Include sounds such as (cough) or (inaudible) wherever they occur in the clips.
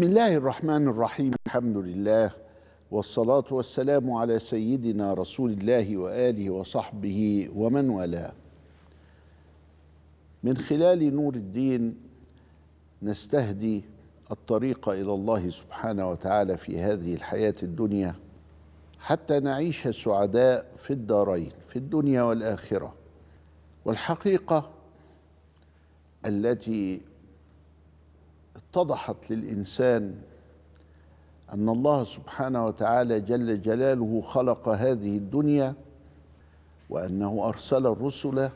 بسم الله الرحمن الرحيم الحمد لله والصلاة والسلام على سيدنا رسول الله وآله وصحبه ومن والاه من خلال نور الدين نستهدي الطريق إلى الله سبحانه وتعالى في هذه الحياة الدنيا حتى نعيش سعداء في الدارين في الدنيا والآخرة والحقيقة التي اتضحت للانسان ان الله سبحانه وتعالى جل جلاله خلق هذه الدنيا وانه ارسل الرسل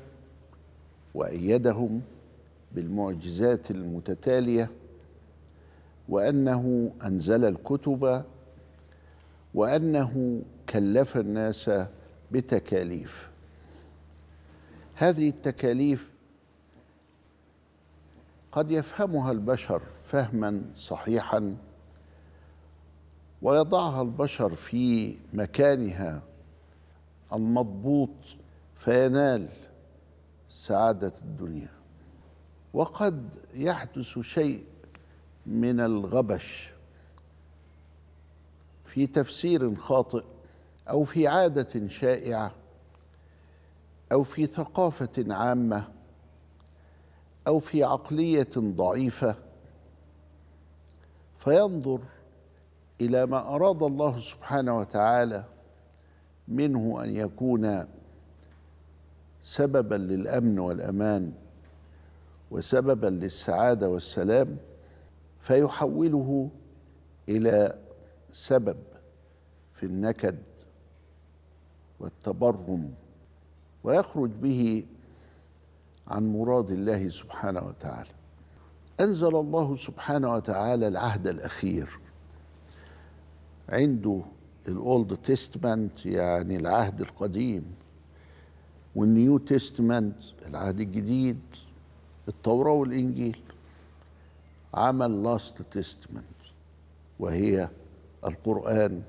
وايدهم بالمعجزات المتتاليه وانه انزل الكتب وانه كلف الناس بتكاليف هذه التكاليف قد يفهمها البشر فهما صحيحا ويضعها البشر في مكانها المضبوط فينال سعاده الدنيا وقد يحدث شيء من الغبش في تفسير خاطئ او في عاده شائعه او في ثقافه عامه او في عقليه ضعيفه فينظر الى ما اراد الله سبحانه وتعالى منه ان يكون سببا للامن والامان وسببا للسعاده والسلام فيحوله الى سبب في النكد والتبرم ويخرج به عن مراد الله سبحانه وتعالى انزل الله سبحانه وتعالى العهد الاخير عنده الاولد تيستمنت يعني العهد القديم والنيو تيستمنت العهد الجديد التوراه والانجيل عمل لاست تيستمنت وهي القران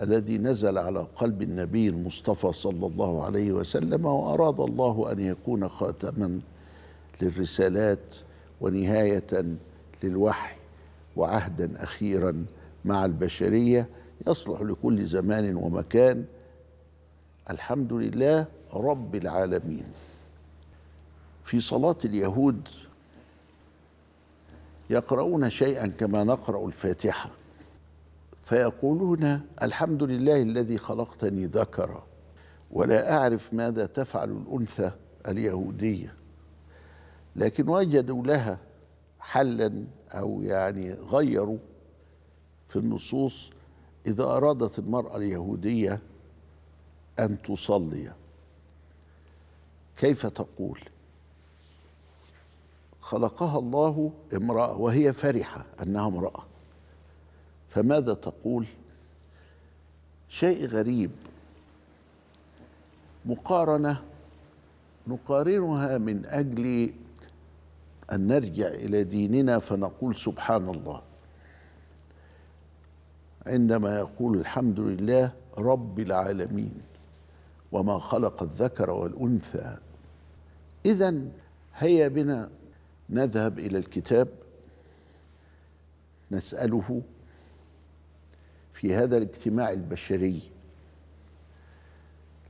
الذي نزل على قلب النبي المصطفى صلى الله عليه وسلم واراد الله ان يكون خاتما للرسالات ونهايه للوحي وعهدا اخيرا مع البشريه يصلح لكل زمان ومكان الحمد لله رب العالمين في صلاه اليهود يقرؤون شيئا كما نقرا الفاتحه فيقولون الحمد لله الذي خلقتني ذكرا ولا أعرف ماذا تفعل الأنثى اليهودية لكن وجدوا لها حلا أو يعني غيروا في النصوص إذا أرادت المرأة اليهودية أن تصلي كيف تقول خلقها الله امرأة وهي فرحة أنها امرأة فماذا تقول شيء غريب مقارنه نقارنها من اجل ان نرجع الى ديننا فنقول سبحان الله عندما يقول الحمد لله رب العالمين وما خلق الذكر والانثى اذا هيا بنا نذهب الى الكتاب نساله في هذا الاجتماع البشري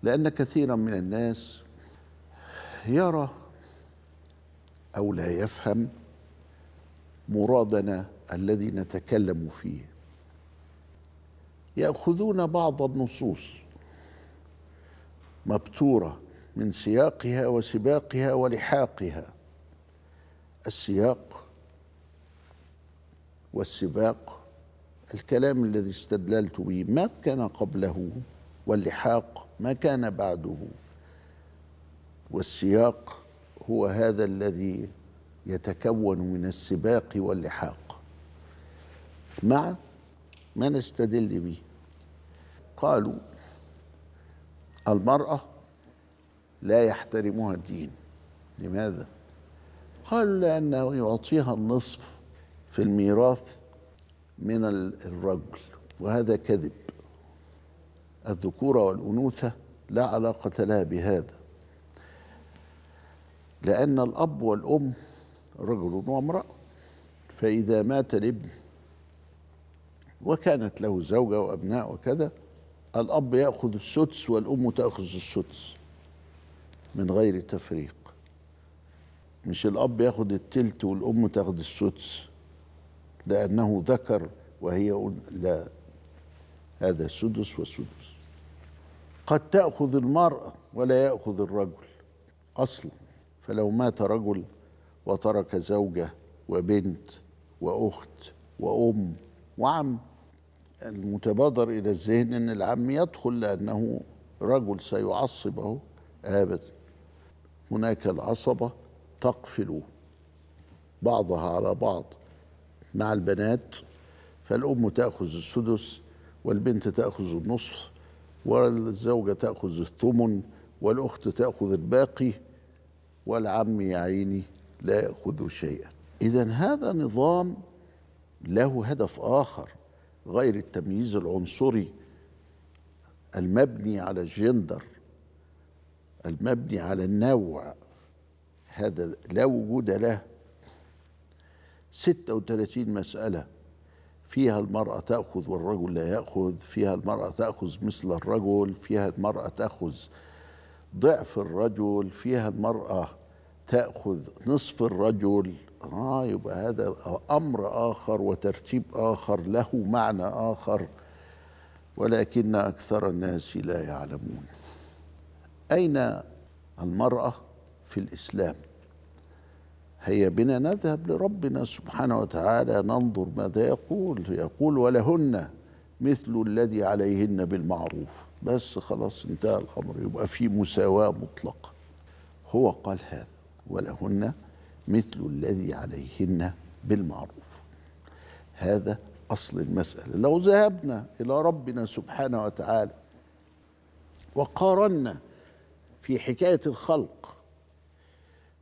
لأن كثيرا من الناس يرى أو لا يفهم مرادنا الذي نتكلم فيه يأخذون بعض النصوص مبتورة من سياقها وسباقها ولحاقها السياق والسباق الكلام الذي استدللت به ما كان قبله واللحاق ما كان بعده والسياق هو هذا الذي يتكون من السباق واللحاق مع ما نستدل به قالوا المرأة لا يحترمها الدين لماذا؟ قالوا لأنه يعطيها النصف في الميراث من الرجل وهذا كذب الذكورة والأنوثة لا علاقة لها بهذا لأن الأب والأم رجل وامرأة فإذا مات الابن وكانت له زوجة وأبناء وكذا الأب يأخذ السدس والأم تأخذ السدس من غير تفريق مش الأب يأخذ التلت والأم تأخذ السدس لأنه ذكر وهي لا هذا سدس وسدس قد تأخذ المرأة ولا يأخذ الرجل أصلا فلو مات رجل وترك زوجة وبنت وأخت وأم وعم المتبادر إلى الذهن أن العم يدخل لأنه رجل سيعصبه أبدا هناك العصبة تقفل بعضها على بعض مع البنات فالأم تأخذ السدس والبنت تأخذ النصف والزوجة تأخذ الثمن والأخت تأخذ الباقي والعم يا عيني لا يأخذ شيئا إذا هذا نظام له هدف آخر غير التمييز العنصري المبني على الجندر المبني على النوع هذا لا وجود له 36 مسألة فيها المرأة تأخذ والرجل لا يأخذ فيها المرأة تأخذ مثل الرجل فيها المرأة تأخذ ضعف الرجل فيها المرأة تأخذ نصف الرجل آه يبقى هذا أمر آخر وترتيب آخر له معنى آخر ولكن أكثر الناس لا يعلمون أين المرأة في الإسلام؟ هيا بنا نذهب لربنا سبحانه وتعالى ننظر ماذا يقول يقول ولهن مثل الذي عليهن بالمعروف بس خلاص انتهى الامر يبقى في مساواه مطلقه هو قال هذا ولهن مثل الذي عليهن بالمعروف هذا اصل المساله لو ذهبنا الى ربنا سبحانه وتعالى وقارنا في حكايه الخلق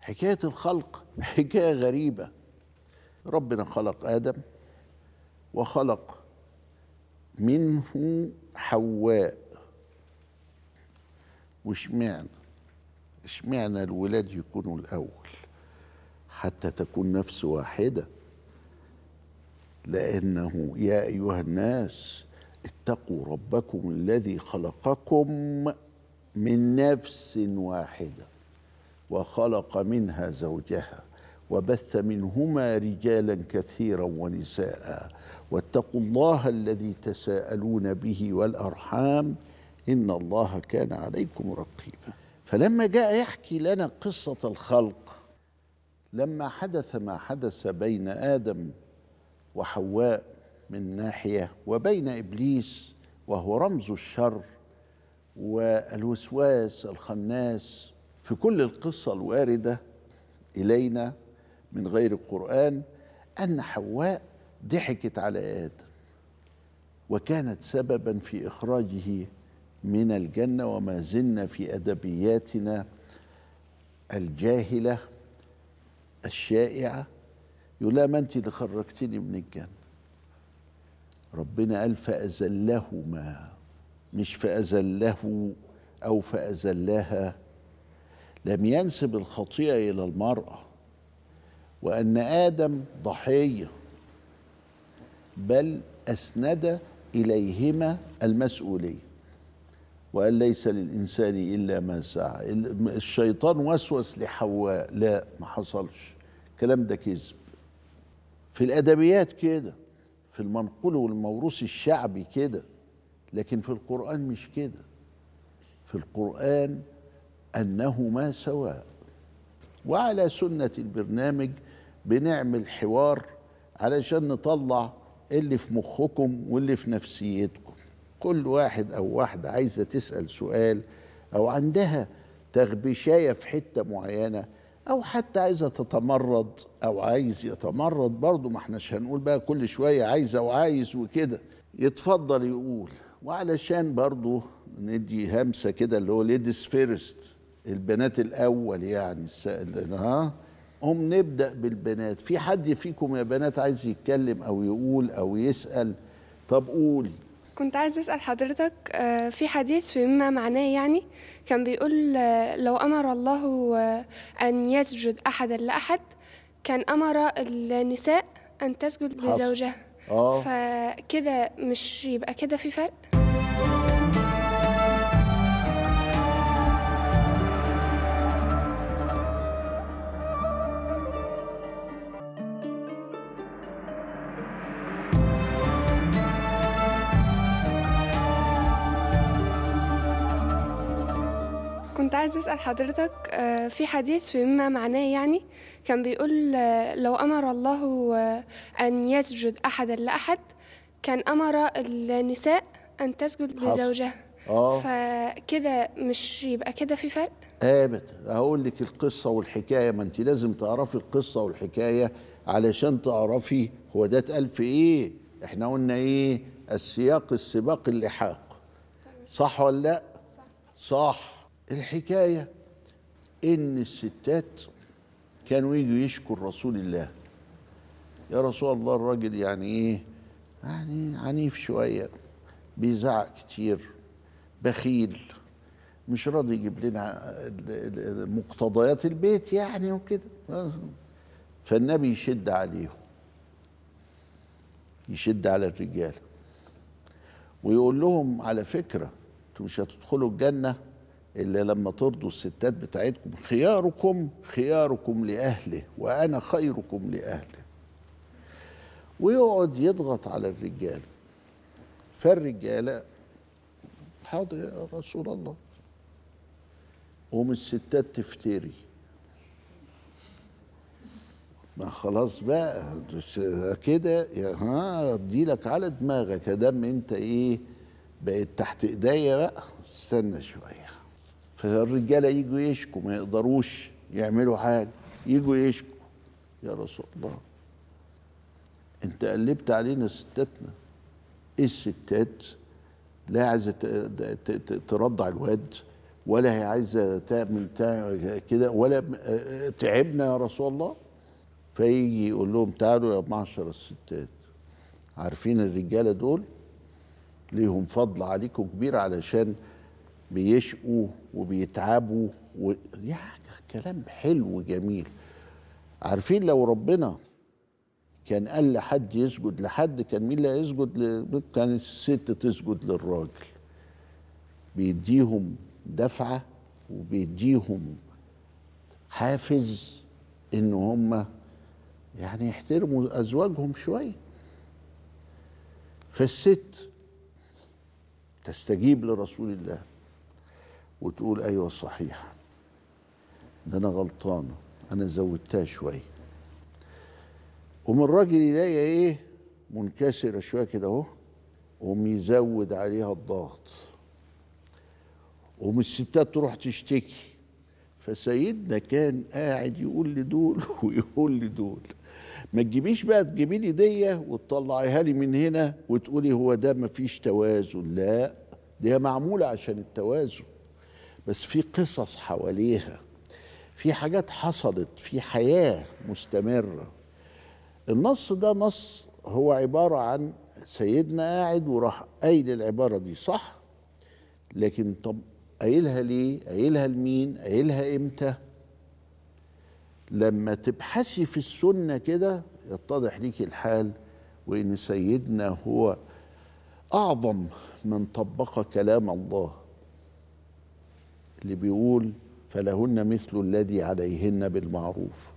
حكاية الخلق (laughs) حكاية غريبة ربنا خلق آدم وخلق منه حواء واشمعنى اشمعنى الولاد يكونوا الأول حتى تكون نفس واحدة لأنه يا أيها الناس اتقوا ربكم الذي خلقكم من نفس واحده وخلق منها زوجها وبث منهما رجالا كثيرا ونساء واتقوا الله الذي تساءلون به والارحام ان الله كان عليكم رقيبا فلما جاء يحكي لنا قصه الخلق لما حدث ما حدث بين ادم وحواء من ناحيه وبين ابليس وهو رمز الشر والوسواس الخناس في كل القصة الواردة إلينا من غير القرآن أن حواء ضحكت على آدم وكانت سببا في إخراجه من الجنة وما زلنا في أدبياتنا الجاهلة الشائعة يقول ما أنت اللي خرجتني من الجنة ربنا قال فأزلهما مش فأزله أو فأزلها لم ينسب الخطيئه الى المراه وان ادم ضحيه بل اسند اليهما المسؤوليه وقال ليس للإنسان إلا ما سعى الشيطان وسوس لحواء لا ما حصلش الكلام ده كذب في الأدبيات كده في المنقول والموروث الشعبي كده لكن في القرآن مش كده في القرآن أنهما سواء وعلى سنة البرنامج بنعمل حوار علشان نطلع اللي في مخكم واللي في نفسيتكم كل واحد أو واحدة عايزة تسأل سؤال أو عندها تغبشاية في حتة معينة أو حتى عايزة تتمرد أو عايز يتمرد برضه ما احناش هنقول بقى كل شوية عايزة وعايز وكده يتفضل يقول وعلشان برضه ندي همسة كده اللي هو ليديز فيرست البنات الاول يعني السائل ها قوم نبدا بالبنات في حد فيكم يا بنات عايز يتكلم او يقول او يسال طب قولي كنت عايز اسال حضرتك آه، في حديث فيما معناه يعني كان بيقول آه، لو امر الله آه، ان يسجد احدا لاحد كان امر النساء ان تسجد لزوجها آه. فكده مش يبقى كده في فرق كنت عايز أسأل حضرتك آه، في حديث فيما معناه يعني كان بيقول آه، لو أمر الله آه، أن يسجد أحدا لأحد كان أمر النساء أن تسجد لزوجها اه فكده مش يبقى كده في فرق؟ ثابت هقول لك القصه والحكايه ما انت لازم تعرفي القصه والحكايه علشان تعرفي هو ده اتقال في ايه؟ احنا قلنا ايه؟ السياق السباق اللحاق صح ولا لا؟ صح, صح. الحكاية إن الستات كانوا يجوا يشكوا رسول الله يا رسول الله الراجل يعني إيه يعني عنيف شوية بيزعق كتير بخيل مش راضي يجيب لنا مقتضيات البيت يعني وكده فالنبي يشد عليهم يشد على الرجال ويقول لهم على فكرة انتوا مش هتدخلوا الجنة اللي لما ترضوا الستات بتاعتكم خياركم خياركم لأهله وأنا خيركم لأهله ويقعد يضغط على الرجال فالرجالة حاضر يا رسول الله قوم الستات تفتري ما خلاص بقى كده ها اديلك على دماغك يا دم انت ايه بقيت تحت ايديا بقى استنى شويه فالرجاله يجوا يشكوا ما يقدروش يعملوا حاجه يجوا يشكوا يا رسول الله انت قلبت علينا ستاتنا ايه الستات لا عايزه ترضع الواد ولا هي عايزه تعمل كده ولا آه، آه، تعبنا يا رسول الله فيجي يقول لهم تعالوا يا معشر الستات عارفين الرجاله دول ليهم فضل عليكم كبير علشان بيشقوا وبيتعبوا و... يعني كلام حلو جميل عارفين لو ربنا كان قال لحد يسجد لحد كان مين اللي هيسجد ل... كان الست تسجد للراجل بيديهم دفعه وبيديهم حافز ان هم يعني يحترموا ازواجهم شويه فالست تستجيب لرسول الله وتقول ايوه صحيح ده انا غلطان انا زودتها شويه ومن الراجل يلاقي ايه منكسره شويه كده اهو وقوم يزود عليها الضغط ومن الستات تروح تشتكي فسيدنا كان قاعد يقول لدول (laughs) ويقول لدول ما تجيبيش بقى تجيبي لي دية وتطلعيها لي من هنا وتقولي هو ده ما فيش توازن لا دي معموله عشان التوازن بس في قصص حواليها في حاجات حصلت في حياه مستمره النص ده نص هو عباره عن سيدنا قاعد وراح قايل العباره دي صح لكن طب قايلها ليه قايلها لمين قايلها امتى لما تبحثي في السنه كده يتضح ليك الحال وان سيدنا هو اعظم من طبق كلام الله اللي بيقول فلهن مثل الذي عليهن بالمعروف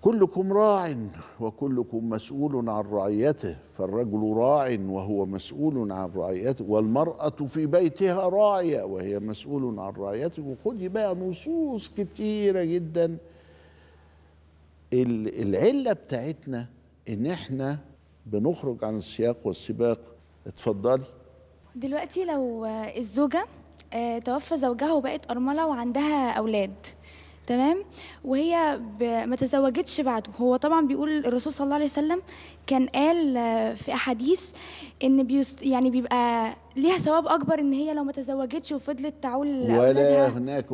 كلكم راع وكلكم مسؤول عن رعيته فالرجل راع وهو مسؤول عن رعيته والمرأة في بيتها راعية وهي مسؤول عن رعيته وخدي بقى نصوص كتيرة جدا العلة بتاعتنا ان احنا بنخرج عن السياق والسباق اتفضلي دلوقتي لو الزوجة آه، توفى زوجها وبقت أرملة وعندها أولاد تمام وهي ما تزوجتش بعده هو طبعا بيقول الرسول صلى الله عليه وسلم كان قال آه، في احاديث ان بيست يعني بيبقى ليها ثواب اكبر ان هي لو ما تزوجتش وفضلت تعول ولا هناك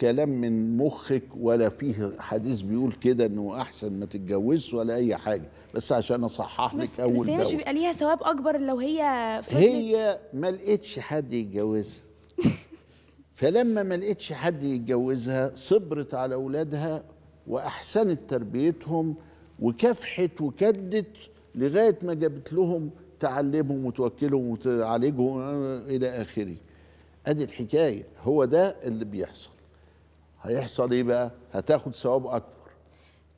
كلام من مخك ولا فيه حديث بيقول كده انه احسن ما تتجوزش ولا اي حاجه بس عشان اصحح لك اول بس هي مش بيبقى ليها ثواب اكبر لو هي فضلت هي ما لقيتش حد يتجوزها (laughs) فلما ما لقيتش حد يتجوزها صبرت على اولادها واحسنت تربيتهم وكافحت وكدت لغايه ما جابت لهم تعلمهم وتوكلهم وتعالجهم الى اخره ادي الحكايه هو ده اللي بيحصل هيحصل ايه بقى هتاخد ثواب اكبر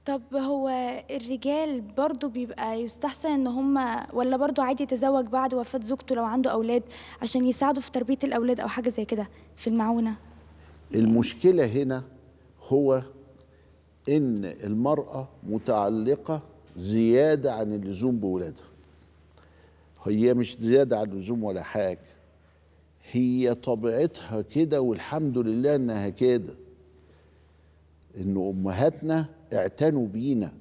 طب هو الرجال برضه بيبقى يستحسن ان هم ولا برضه عادي يتزوج بعد وفاة زوجته لو عنده اولاد عشان يساعدوا في تربية الاولاد او حاجة زي كده في المعونة المشكلة هنا هو ان المرأة متعلقة زيادة عن اللزوم بولادها هي مش زيادة عن اللزوم ولا حاجة هي طبيعتها كده والحمد لله انها كده ان امهاتنا اعتنوا بينا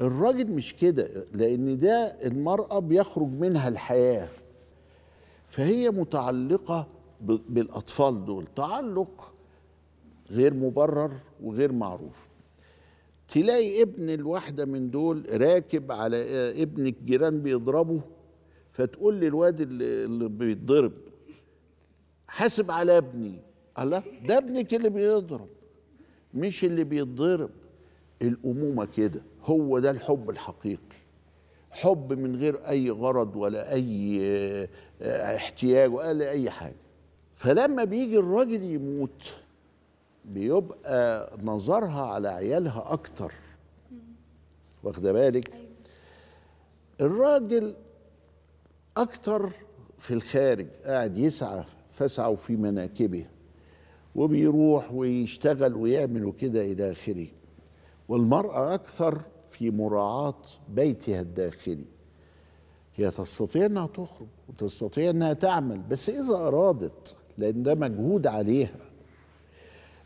الراجل مش كده لان ده المراه بيخرج منها الحياه فهي متعلقه بالاطفال دول تعلق غير مبرر وغير معروف تلاقي ابن الواحده من دول راكب على ابن الجيران بيضربه فتقول للواد اللي بيتضرب حاسب على ابني الله ده ابنك اللي بيضرب مش اللي بيتضرب الأمومة كده هو ده الحب الحقيقي حب من غير أي غرض ولا أي آه، احتياج ولا أي حاجة فلما بيجي الراجل يموت بيبقى نظرها على عيالها أكتر واخده بالك الراجل أكتر في الخارج قاعد يسعى فسعوا في مناكبه وبيروح ويشتغل ويعمل وكده إلى آخره والمرأة أكثر في مراعاة بيتها الداخلي هي تستطيع أنها تخرج وتستطيع أنها تعمل بس إذا أرادت لأن ده مجهود عليها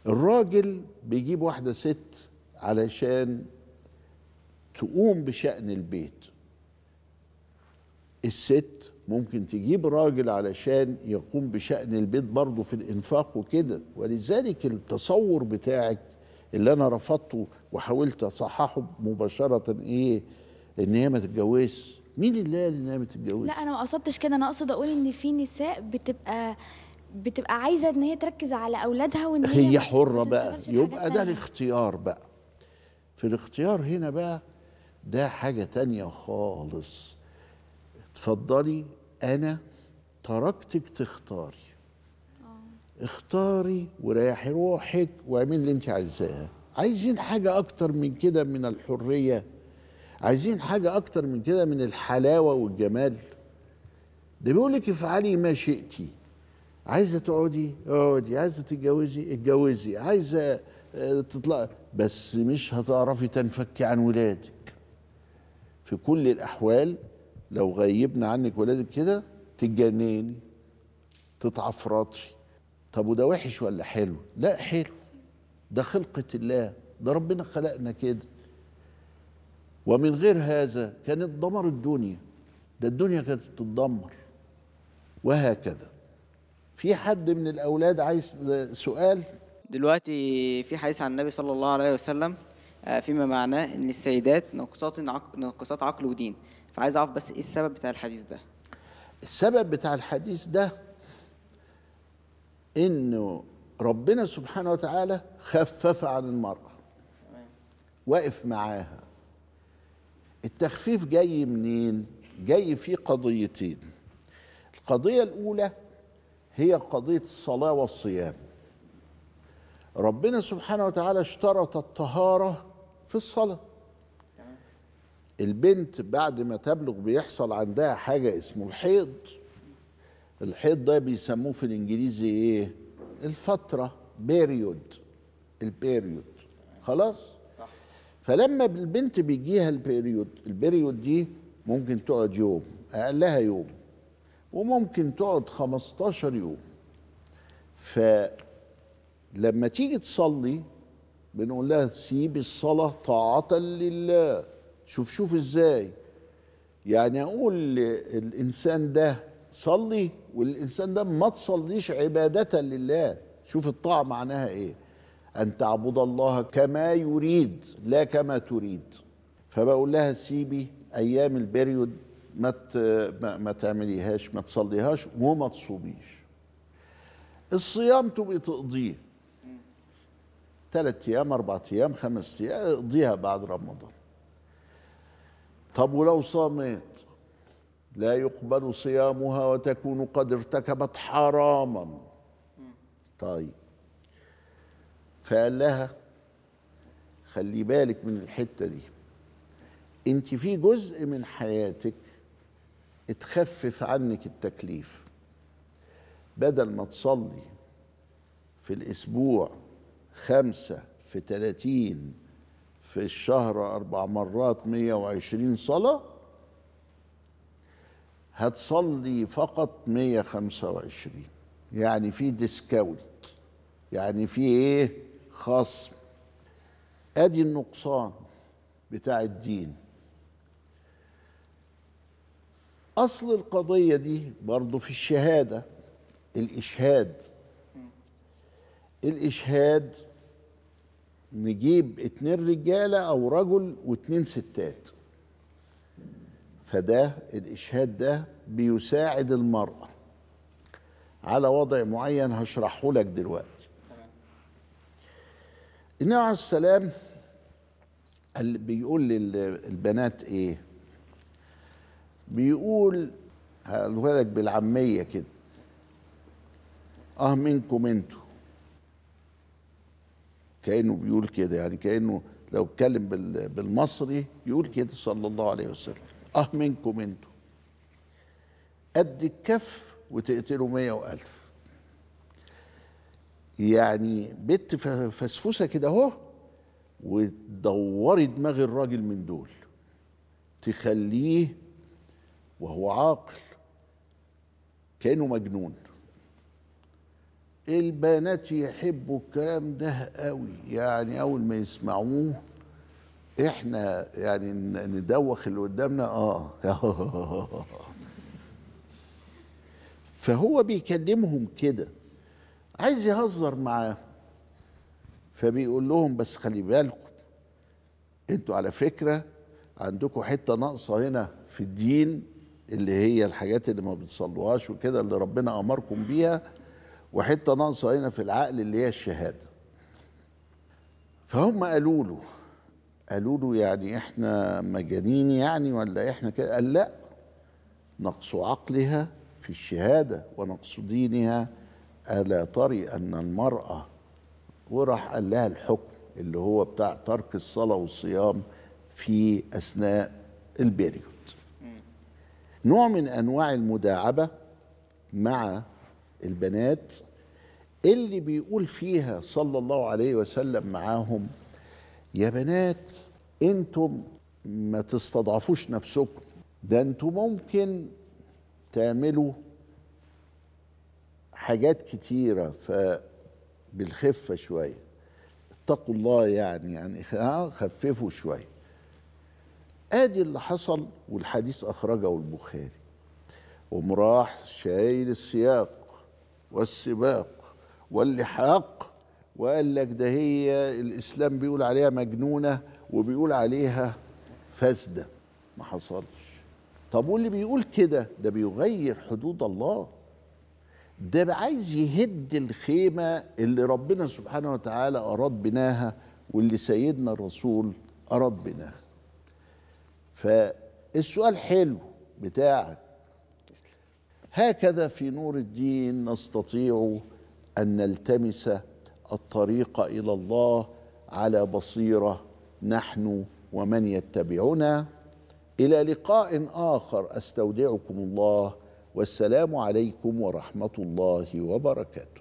الراجل بيجيب واحدة ست علشان تقوم بشأن البيت الست ممكن تجيب راجل علشان يقوم بشأن البيت برضه في الإنفاق وكده ولذلك التصور بتاعك اللي أنا رفضته وحاولت أصححه مباشرة إيه إن هي ما تتجوزش مين اللي قال إن هي ما تتجوزش؟ لا أنا ما قصدتش كده أنا أقصد أقول إن في نساء بتبقى بتبقى عايزة إن هي تركز على أولادها وإن هي, هي حرة بقى يبقى ده الاختيار بقى في الاختيار هنا بقى ده حاجة تانية خالص اتفضلي انا تركتك تختاري آه. اختاري وريحي روحك واعملي اللي انت عايزاه عايزين حاجه اكتر من كده من الحريه عايزين حاجه اكتر من كده من الحلاوه والجمال ده بيقول لك افعلي ما شئتي عايزه تقعدي اقعدي عايزه تتجوزي اتجوزي عايزه آه، تطلع بس مش هتعرفي تنفكي عن ولادك في كل الاحوال لو غيبنا عنك ولادك كده تتجنني تتعفرطي طب وده وحش ولا حلو لا حلو ده خلقة الله ده ربنا خلقنا كده ومن غير هذا كانت دمر الدنيا ده الدنيا كانت تتدمر وهكذا في حد من الاولاد عايز سؤال دلوقتي في حديث عن النبي صلى الله عليه وسلم آه، فيما معناه ان السيدات ناقصات عقل ناقصات عقل ودين فعايز اعرف بس ايه السبب بتاع الحديث ده السبب بتاع الحديث ده انه ربنا سبحانه وتعالى خفف عن المرأة واقف معاها التخفيف جاي منين جاي في قضيتين القضية الأولى هي قضية الصلاة والصيام ربنا سبحانه وتعالى اشترط الطهارة في الصلاة البنت بعد ما تبلغ بيحصل عندها حاجة اسمه الحيض الحيض ده بيسموه في الإنجليزي إيه؟ الفترة بيريود البيريود خلاص؟ صح. فلما البنت بيجيها البيريود البيريود دي ممكن تقعد يوم أقلها يوم وممكن تقعد 15 يوم فلما تيجي تصلي بنقول لها سيب الصلاة طاعة لله شوف شوف ازاي يعني اقول الانسان ده صلي والانسان ده ما تصليش عباده لله شوف الطاعه معناها ايه ان تعبد الله كما يريد لا كما تريد فبقول لها سيبي ايام البريود ما ما تعمليهاش ما تصليهاش وما تصوميش الصيام تبقي تقضيه ثلاث ايام اربع ايام خمس ايام اقضيها بعد رمضان طب ولو صامت لا يقبل صيامها وتكون قد ارتكبت حراما طيب فقال لها خلي بالك من الحته دي انت في جزء من حياتك اتخفف عنك التكليف بدل ما تصلي في الاسبوع خمسه في تلاتين في الشهر أربع مرات 120 صلاة هتصلي فقط 125 يعني في ديسكاونت يعني في ايه خصم ادي النقصان بتاع الدين اصل القضيه دي برضو في الشهاده الاشهاد الاشهاد نجيب اتنين رجاله او رجل واتنين ستات فده الاشهاد ده بيساعد المراه على وضع معين هشرحه لك دلوقتي النبي عليه السلام بيقول للبنات ايه بيقول هقولها لك بالعاميه كده اه منكم انتوا كانه بيقول كده يعني كانه لو اتكلم بالمصري يقول كده صلى الله عليه وسلم اه منكم انتوا قد الكف وتقتلوا مية وألف يعني بت فسفوسه كده اهو وتدوري دماغ الراجل من دول تخليه وهو عاقل كانه مجنون البنات يحبوا الكلام ده قوي يعني اول ما يسمعوه احنا يعني ندوخ اللي قدامنا اه (laughs) فهو بيكلمهم كده عايز يهزر معاه فبيقول لهم بس خلي بالكم انتوا على فكره عندكم حته ناقصه هنا في الدين اللي هي الحاجات اللي ما بتصلوهاش وكده اللي ربنا امركم بيها وحته ناقصه هنا في العقل اللي هي الشهاده فهم قالوا له قالوا له يعني احنا مجانين يعني ولا احنا كده قال لا نقص عقلها في الشهاده ونقص دينها الا تري ان المراه وراح قال لها الحكم اللي هو بتاع ترك الصلاه والصيام في اثناء البيريود نوع من انواع المداعبه مع البنات اللي بيقول فيها صلى الله عليه وسلم معاهم يا بنات انتم ما تستضعفوش نفسكم ده انتم ممكن تعملوا حاجات كتيره فبالخفه شويه اتقوا الله يعني يعني (laughs) خففوا شويه ادي اللي حصل والحديث اخرجه البخاري ومراح شايل السياق والسباق واللحاق وقال لك ده هي الإسلام بيقول عليها مجنونة وبيقول عليها فاسدة ما حصلش طب واللي بيقول كده ده بيغير حدود الله ده عايز يهد الخيمة اللي ربنا سبحانه وتعالى أراد بناها واللي سيدنا الرسول أراد بناها فالسؤال حلو بتاعك هكذا في نور الدين نستطيع ان نلتمس الطريق الى الله على بصيره نحن ومن يتبعنا الى لقاء اخر استودعكم الله والسلام عليكم ورحمه الله وبركاته